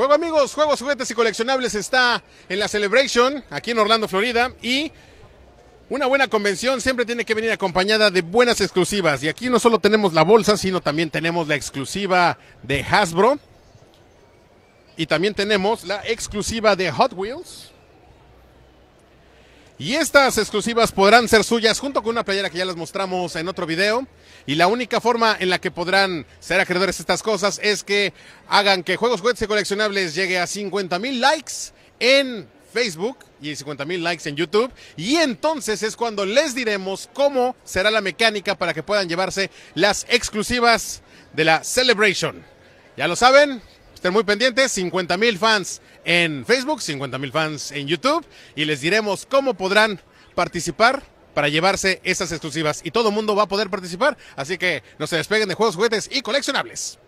Juego amigos, juegos, juguetes y coleccionables está en la Celebration, aquí en Orlando, Florida, y una buena convención siempre tiene que venir acompañada de buenas exclusivas. Y aquí no solo tenemos la bolsa, sino también tenemos la exclusiva de Hasbro. Y también tenemos la exclusiva de Hot Wheels. Y estas exclusivas podrán ser suyas junto con una playera que ya las mostramos en otro video. Y la única forma en la que podrán ser acreedores estas cosas es que hagan que Juegos Juegos y Coleccionables llegue a 50 mil likes en Facebook y 50 mil likes en YouTube. Y entonces es cuando les diremos cómo será la mecánica para que puedan llevarse las exclusivas de la Celebration. Ya lo saben, Estén muy pendientes, 50 mil fans en Facebook, 50 mil fans en YouTube y les diremos cómo podrán participar para llevarse esas exclusivas. Y todo el mundo va a poder participar, así que no se despeguen de juegos, juguetes y coleccionables.